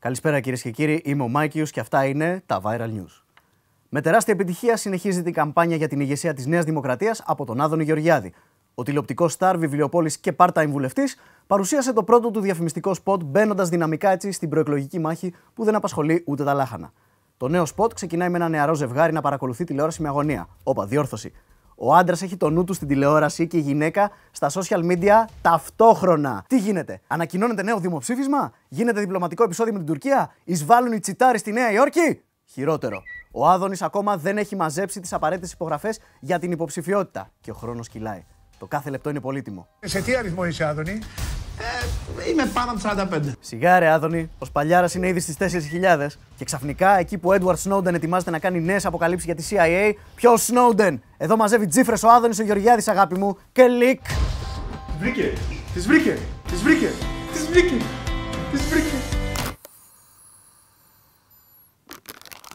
Καλησπέρα κυρίες και κύριοι, είμαι ο Μάκιο και αυτά είναι τα Viral News. Με τεράστια επιτυχία συνεχίζεται η καμπάνια για την ηγεσία της Νέας Δημοκρατίας από τον Άδωνη Γεωργιάδη. Ο τηλεοπτικός στάρ, βιβλιοπόλης και part-time βουλευτής παρουσίασε το πρώτο του διαφημιστικό σποτ μπαίνοντας δυναμικά έτσι στην προεκλογική μάχη που δεν απασχολεί ούτε τα λάχανα. Το νέο σποτ ξεκινάει με ένα νεαρό ζευγάρι να παρακολουθεί τηλεόραση με αγωνία. Όπα, διόρθωση. Ο άντρας έχει το νου του στην τηλεόραση και η γυναίκα στα social media ταυτόχρονα. Τι γίνεται, ανακοινώνεται νέο δημοψήφισμα, γίνεται διπλωματικό επεισόδιο με την Τουρκία, εισβάλλουν οι τσιτάροι στη Νέα Υόρκη. Χειρότερο. Ο Άδωνης ακόμα δεν έχει μαζέψει τις απαραίτητες υπογραφές για την υποψηφιότητα. Και ο χρόνος κυλάει. Το κάθε λεπτό είναι πολύτιμο. Σε τι αριθμό είσαι, Άδωνη, ε, είμαι πάνω από 45. Σιγά ρε Άδωνη, ο Σπαλιάρας είναι ήδη στις 4.000 και ξαφνικά εκεί που ο Έντουαρτ Σνόντεν ετοιμάζεται να κάνει νέες αποκαλύψεις για τη CIA, ποιος Σνόντεν! Εδώ μαζεύει τζίφρες ο Άδωνης, ο Γεωργιάδης, αγάπη μου, και λικ! Βρήκε! Τις βρήκε! Τις βρήκε! Τις βρήκε! Τις βρήκε!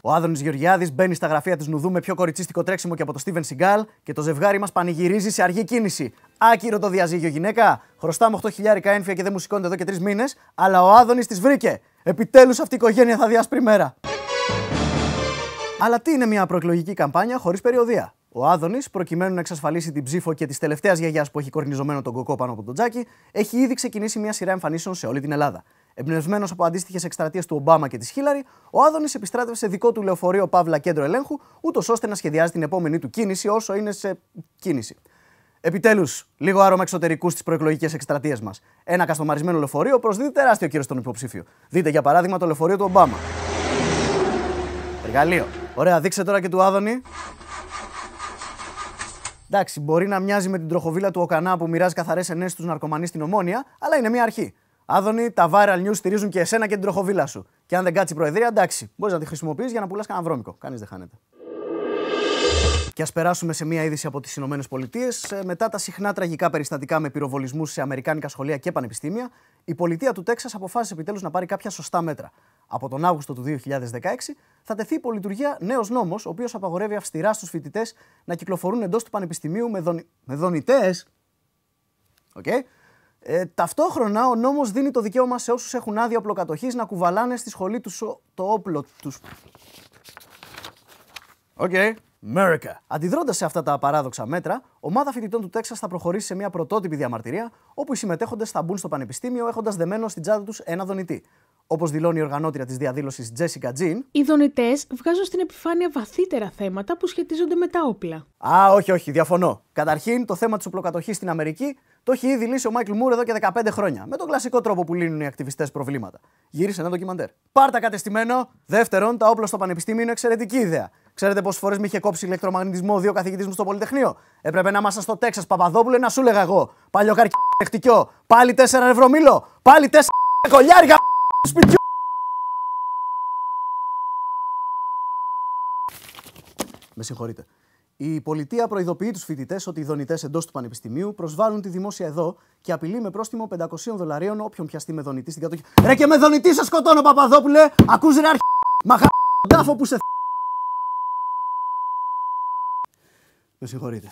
Ο Άδωνης Γεωργιάδης μπαίνει στα γραφεία της Νουδού με πιο κοριτσίστικο τρέξιμο και από το Στίβεν Σιγκάλ και το ζευγάρι μας πανηγυρίζει σε αργή κίνηση. Άκυρο το διαζύγιο γυναίκα. Χρωστάμε 8.000 ένφια και δεν μου σηκώνεται εδώ και τρεις μήνες, αλλά ο Άδωνης τη βρήκε. Επιτέλους αυτή η οικογένεια θα διάσπρει μέρα. Αλλά τι είναι μια προεκλογική καμπάνια χωρίς περιοδία. Ο Άδωνης, προκειμένου να εξασφαλίσει την ψήφο και της τελευταίας γιαγιάς που έχει κορνιζωμένο τον κοκό πάνω από τον τζάκι, έχει ήδη ξεκινήσει μια σειρά εμφανίσεων σε όλη την Ελλάδα. Εμπνευσμένος από αντίστοιχες εκστρατείες του Ομπάμα και της Χίλαρη, ο Άδωνης επιστράτευσε δικό του λεωφορείο Παύλα Κέντρο Ελέγχου, ούτως ώστε να σχεδιάζει την επόμενη του κίνηση όσο είναι σε κίνηση. Επιτέλους, λίγο άρωμα εξωτερικού στις προεκλογικές εκστρατείες μας. Ένα καστομαρισμένο λεωφορείο προσδίδει τεράστιο κύριο στον υποψήφιο. Δείτε για παράδειγμα το λεωφορείο του Ομπάμα. Εργαλείο. Ωραία, δείξε τώρα και του Άδωνη. Εντάξει, μπορεί να μοιάζει με την τροχοβίλα του Οκανά που μοιράζει καθαρές ενέσει στους ναρκωμανείς στην ομόνια, αλλά είναι μια αρχή. Άδωνη, τα viral news στηρίζουν και εσένα και την τροχοβίλα σου. Και αν δεν κάτσει η Προεδρία, εντάξει, μπορείς να τη χρησιμοποιείς για να πουλάς κανένα βρώμικο. Κανείς δεν χάνεται. Και ας περάσουμε σε μία είδηση από τις Ηνωμένες Πολιτείες. Ε, μετά τα συχνά τραγικά περιστατικά με πυροβολισμούς σε αμερικάνικα σχολεία και πανεπιστήμια, η πολιτεία του Τέξας αποφάσισε επιτέλους να πάρει κάποια σωστά μέτρα. Από τον Αύγουστο του 2016 θα τεθεί υπολειτουργία λειτουργία νέος νόμος, ο οποίος απαγορεύει αυστηρά στους φοιτητές να κυκλοφορούν εντός του πανεπιστημίου με, δον... με δονητές. Okay. Ε, ταυτόχρονα, ο νόμος δίνει το δικαίωμα σε όσους έχουν άδεια οπλοκατοχή να κουβαλάνε στη σχολή τους το όπλο τους. Οκ. Okay. America. Αντιδρώντας σε αυτά τα παράδοξα μέτρα, ομάδα φοιτητών του Τέξας θα προχωρήσει σε μια πρωτότυπη διαμαρτυρία, όπου οι συμμετέχοντες θα μπουν στο πανεπιστήμιο έχοντας δεμένο στην τσάντα τους ένα δονητή. Όπως δηλώνει η οργανώτρια της διαδήλωσης Jessica Jean, Οι δονητές βγάζουν στην επιφάνεια βαθύτερα θέματα που σχετίζονται με τα όπλα. Α, όχι, όχι, διαφωνώ. Καταρχήν, το θέμα της οπλοκατοχής στην Αμερική το έχει ήδη λύσει ο Μάικλ Μούρ εδώ και 15 χρόνια. Με τον κλασικό τρόπο που λύνουν οι ακτιβιστές προβλήματα. Γύρισε ένα ντοκιμαντέρ. Πάρτα κατεστημένο. Δεύτερον, τα όπλα στο πανεπιστήμιο είναι εξαιρετική ιδέα. Ξέρετε πόσες φορές με είχε κόψει ηλεκτρομαγνητισμό δύο καθηγητή μου στο Πολυτεχνείο. Έπρεπε να είμαστε στο Τέξας Παπαδόπουλο να σου λέγα εγώ. Παλιό καρκινεκτικιό. Πάλι 4 ευρώ μήλο. Πάλι 4 κολιάρια. σπιτιού. Με συγχωρείτε. Η πολιτεία προειδοποιεί τους φοιτητές ότι οι δονητές εντός του Πανεπιστημίου προσβάλλουν τη δημόσια εδώ και απειλεί με πρόστιμο 500 δολαρίων όποιον πιαστεί με δονητή στην κατοχή. Ρε και με δονητή σε σκοτώνω, Παπαδόπουλε! Ακούζε ρε αρχ... Μαχα... τάφο που σε Με συγχωρείτε.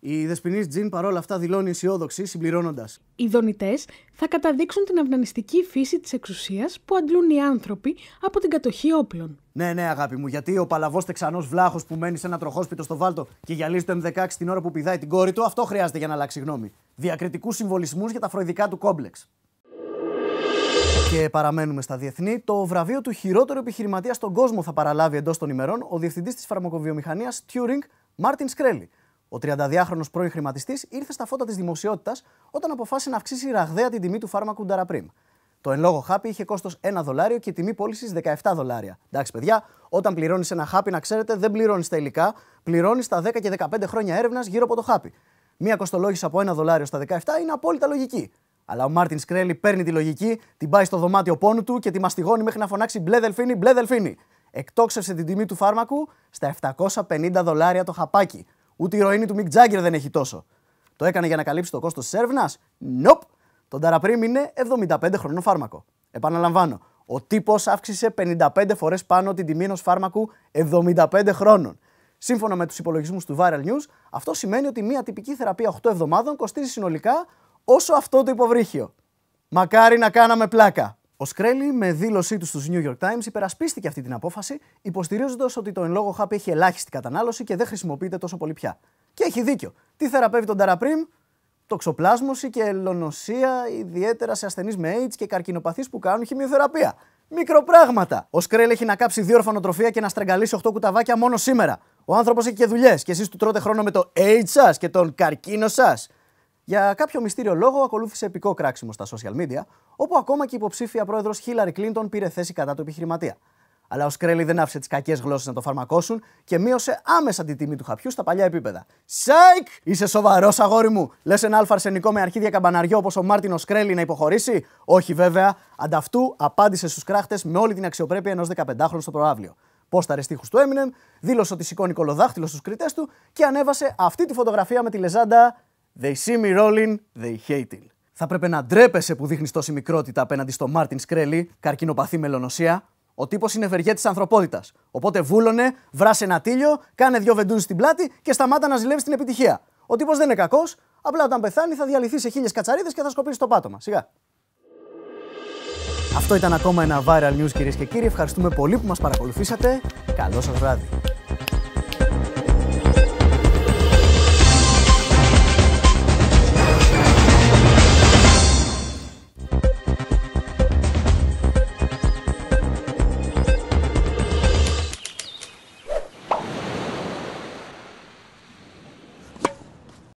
Η δεσπινή Τζιν παρόλα αυτά δηλώνει αισιόδοξη, συμπληρώνοντας. Οι δονητές θα καταδείξουν την αυνανιστική φύση της εξουσίας που αντλούν οι άνθρωποι από την κατοχή όπλων. Ναι, ναι, αγάπη μου, γιατί ο παλαβός τεξανός βλάχος που μένει σε ένα τροχόσπιτο στο Βάλτο και γυαλίζει το M16 την ώρα που πηδάει την κόρη του, αυτό χρειάζεται για να αλλάξει γνώμη. Διακριτικούς συμβολισμούς για τα φροηδικά του κόμπλεξ. Και παραμένουμε στα διεθνή. Το βραβείο του χειρότερου επιχειρηματία στον κόσμο θα παραλάβει εντός των ημερών ο διευθυντής της φαρμακοβιομηχανίας Turing, Μάρτιν Σκρέλι. Ο 32χρονο πρώην χρηματιστής ήρθε στα φώτα της δημοσιότητας όταν αποφάσισε να αυξήσει ραγδαία την τιμή του φάρμακου Νταραπρίμ. Το εν λόγω χάπι είχε κόστος 1 δολάριο και τιμή πώλησης 17 δολάρια. Εντάξει, παιδιά, όταν πληρώνεις ένα χάπι, να ξέρετε, δεν πληρώνεις τα υλικά, πληρώνεις τα 10 και 15 χρόνια έρευνας γύρω από το χάπι. Μία κοστολόγηση από 1 δολάριο στα 17 είναι απόλυτα λογική. Αλλά ο Μάρτιν Σκρέλι παίρνει τη λογική, την πάει στο δωμάτιο πόνου του και τη μαστιγώνει μέχρι να φωνάξει μπλε δελφίνη, μπλε δελφίνη. Εκτόξευσε την τιμή του φάρμακου στα 750 δολάρια το χαπάκι. Ούτε η ροήνη του Μικ Τζάγκερ δεν έχει τόσο. Το έκανε για να καλύψει το κόστος της έρευνας. Νοπ! Το Νταραπρίμ είναι 75 χρονών φάρμακο. Επαναλαμβάνω, ο τύπος αύξησε 55 φορές πάνω την τιμή ενός φάρμακου 75 χρόνων. Σύμφωνα με τους υπολογισμούς του Viral News, αυτό σημαίνει ότι μια τυπική θεραπεία 8 εβδομάδων κοστίζει συνολικά όσο αυτό το υποβρύχιο. Μακάρι να κάναμε πλάκα. Ο Σκρέλι, με δήλωσή του στους New York Times, υπερασπίστηκε αυτή την απόφαση, υποστηρίζοντας ότι το εν λόγω χάπι έχει ελάχιστη κατανάλωση και δεν χρησιμοποιείται τόσο πολύ πια. Και έχει δίκιο. Τι θεραπεύει τον ταραπρίμ, τοξοπλάσμωση και ελονοσία, ιδιαίτερα σε ασθενείς με AIDS και καρκινοπαθείς που κάνουν χημειοθεραπεία. Μικροπράγματα. Ο Σκρέλ έχει να κάψει δύο ορφανοτροφία και να στραγγαλίσει 8 κουταβάκια μόνο σήμερα. Ο άνθρωπος έχει και δουλειές και εσείς του τρώτε χρόνο με το AIDS σας και τον καρκίνο σας. Για κάποιο μυστήριο λόγο, ακολούθησε επικό κράξιμο στα social media, όπου ακόμα και η υποψήφια πρόεδρος Χίλαρη Κλίντον πήρε θέση κατά του επιχειρηματία. Αλλά ο Σκρέλι δεν άφησε τις κακές γλώσσες να το φαρμακώσουν και μείωσε άμεσα την τιμή του χαπιού στα παλιά επίπεδα. Σάικ! Είσαι σοβαρός, αγόρι μου! Λες ένα αλφαρσενικό με αρχίδια καμπαναριό όπως ο Μάρτιν Σκρέλι να υποχωρήσει. Όχι, βέβαια. Ανταυτού απάντησε στους κράχτες με όλη την αξιοπρέπεια ενός 15χρονου στο προάβλιο. τα ρεστίχου του Eminem, δήλωσε ότι σηκώνει κολοδάχτυλο στους κριτές του και ανέβασε αυτή τη φωτογραφία με τη λεζάντα They see me rolling, they hate it. Θα πρέπει να ντρέπεσαι που δείχνεις τόση μικρότητα απέναντι στο Μάρτιν Σκρέλι, καρκινοπαθή μελονοσία. Ο τύπος είναι της ανθρωπότητας. Οπότε βούλωνε, βράσε ένα τίλιο, κάνε δύο βεντούν στην πλάτη και σταμάτα να ζηλεύεις την επιτυχία. Ο τύπος δεν είναι κακός, απλά όταν πεθάνει θα διαλυθεί σε χίλιες κατσαρίδες και θα σκοπίσει το πάτωμα. Σιγά. Αυτό ήταν ακόμα ένα viral news κυρίες και κύριοι. Ευχαριστούμε πολύ που μας παρακολουθήσατε. Καλό σας βράδυ.